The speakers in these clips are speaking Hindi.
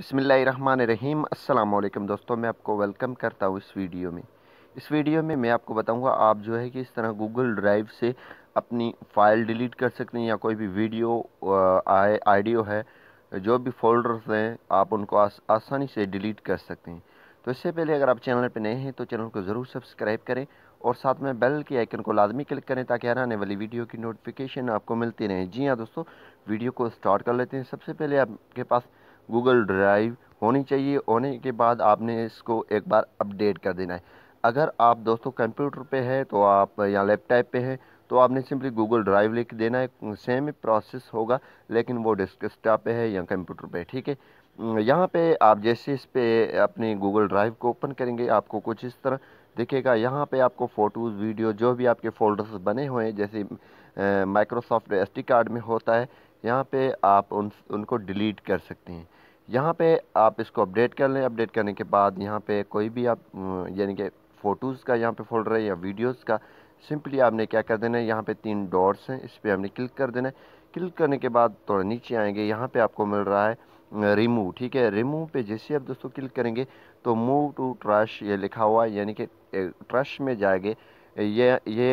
बसमीम अल्लाम दोस्तों मैं आपको वेलकम करता हूँ इस वीडियो में इस वीडियो में मैं आपको बताऊँगा आप जो है कि इस तरह गूगल ड्राइव से अपनी फ़ाइल डिलीट कर सकते हैं या कोई भी वीडियो आए आइडियो है जो भी फोल्डर्स हैं आप उनको आस, आसानी से डिलीट कर सकते हैं तो इससे पहले अगर आप चैनल पर नए हैं तो चैनल को ज़रूर सब्सक्राइब करें और साथ में बेल के आइकन को लाजमी क्लिक करें ताकि हर आने वाली वीडियो की नोटिफिकेशन आपको मिलती रहे जी हाँ दोस्तों वीडियो को स्टार्ट कर लेते हैं सबसे पहले आपके पास गूगल ड्राइव होनी चाहिए होने के बाद आपने इसको एक बार अपडेट कर देना है अगर आप दोस्तों कंप्यूटर पे है तो आप या लैपटॉप पे हैं तो आपने सिंपली गूगल ड्राइव लिख देना है सेम प्रोसेस होगा लेकिन वो डेस्कटॉप पे है या कंप्यूटर पे ठीक है यहाँ पे आप जैसे इस पे अपने गूगल ड्राइव को ओपन करेंगे आपको कुछ इस तरह दिखेगा यहाँ पे आपको फ़ोटोज़ वीडियो जो भी आपके फ़ोल्डर्स बने हुए हैं जैसे माइक्रोसॉफ्ट एस कार्ड में होता है यहाँ पर आप उन उनको डिलीट कर सकते हैं यहाँ पे आप इसको अपडेट कर लें अपडेट करने के बाद यहाँ पे कोई भी आप यानी कि फ़ोटोज़ का यहाँ पे फोल्डर है या वीडियोज़ का सिंपली आपने क्या कर देना है यहाँ पे तीन डॉट्स हैं इस पर हमने क्लिक कर देना है क्लिक करने के बाद थोड़ा नीचे आएंगे यहाँ पे आपको मिल रहा है रिमूव ठीक है रिमूव पे जैसे आप दोस्तों क्लिक करेंगे तो मूव टू ट्रश ये लिखा हुआ है यानी कि ट्रश में जाएंगे ये ये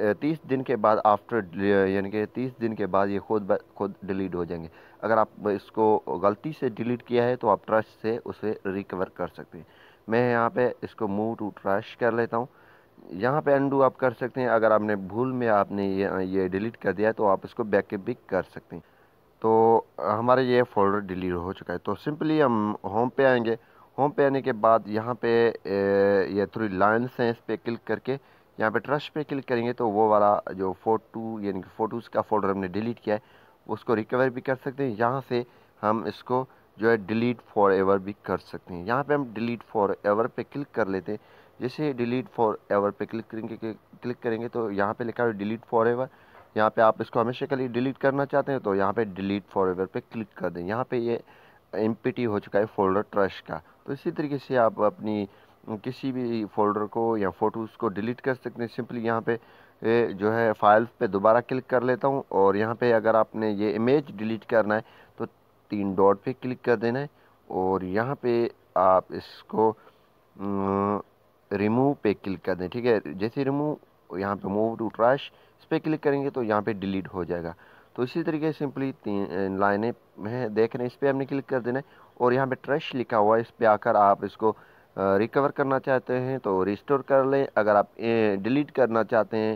तीस दिन के बाद आफ्टर यानी कि तीस दिन के बाद ये खुद खुद डिलीट हो जाएंगे अगर आप इसको गलती से डिलीट किया है तो आप ट्रश से उसे रिकवर कर सकते हैं मैं यहाँ पे इसको मूव टू ट्रश कर लेता हूँ यहाँ पे अंडू आप कर सकते हैं अगर आपने भूल में आपने ये ये डिलीट कर दिया तो आप इसको बैक भी कर सकते हैं तो हमारे ये फोल्डर डिलीट हो चुका है तो सिंपली हम होम पे आएंगे होम पे आने के बाद यहाँ पे ये थ्री लाइन्स हैं इस पर क्लिक करके यहाँ पे ट्रस्ट पे क्लिक करेंगे तो वो वाला जो फ़ोटो यानी कि फ़ोटोज़ का फोल्डर हमने डिलीट किया है उसको रिकवर भी कर सकते हैं यहाँ से हम इसको जो है डिलीट फॉर एवर भी कर सकते हैं यहाँ पे हम डिलीट फॉर एवर पे क्लिक कर लेते हैं जैसे डिलीट फॉर एवर पे क्लिक करेंगे क्लिक करेंगे तो यहाँ पे लिखा है डिलीट फॉर एवर यहाँ पे आप इसको हमेशा के लिए डिलीट करना चाहते हैं तो यहाँ पे डिलीट फॉर एवर पर क्लिक कर दें यहाँ पर ये एम हो चुका है फोल्डर ट्रस्ट का तो इसी तरीके से आप अपनी किसी भी फ़ोल्डर को या फ़ोटोज़ को डिलीट कर सकते हैं सिंपली यहाँ पे जो है फाइल पे दोबारा क्लिक कर लेता हूँ और यहाँ पे अगर आपने ये इमेज डिलीट करना है तो तीन डॉट पे क्लिक कर देना है और यहाँ पे आप इसको रिमूव पे क्लिक कर दें ठीक है जैसे रिमूव यहाँ पे मूव टू ट्रैश इस पर क्लिक करेंगे तो यहाँ पर डिलीट हो जाएगा तो इसी तरीके सिंपली तीन लाइने हैं देख रहे हैं इस पर हमने क्लिक कर देना है और यहाँ पर ट्रैश लिखा हुआ है इस पर आकर आप इसको रिकवर करना चाहते हैं तो रिस्टोर कर लें अगर आप डिलीट करना चाहते हैं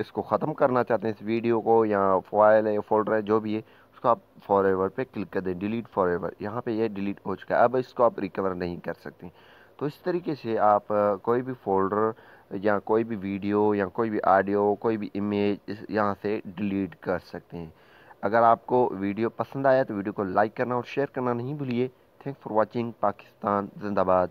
इसको ख़त्म करना चाहते हैं इस वीडियो को या फाइल है फोल्डर है जो भी है उसको आप फॉर एवर पर क्लिक कर दें डिलीट फॉर एवर यहाँ पर यह डिलीट हो चुका है अब इसको आप रिकवर नहीं कर सकते तो इस तरीके से आप कोई भी फोल्डर या कोई भी वीडियो या कोई भी ऑडियो कोई भी इमेज यहाँ से डिलीट कर सकते हैं अगर आपको वीडियो पसंद आया तो वीडियो को लाइक करना और शेयर करना नहीं भूलिए Thanks for watching. Pakistan Zindabad.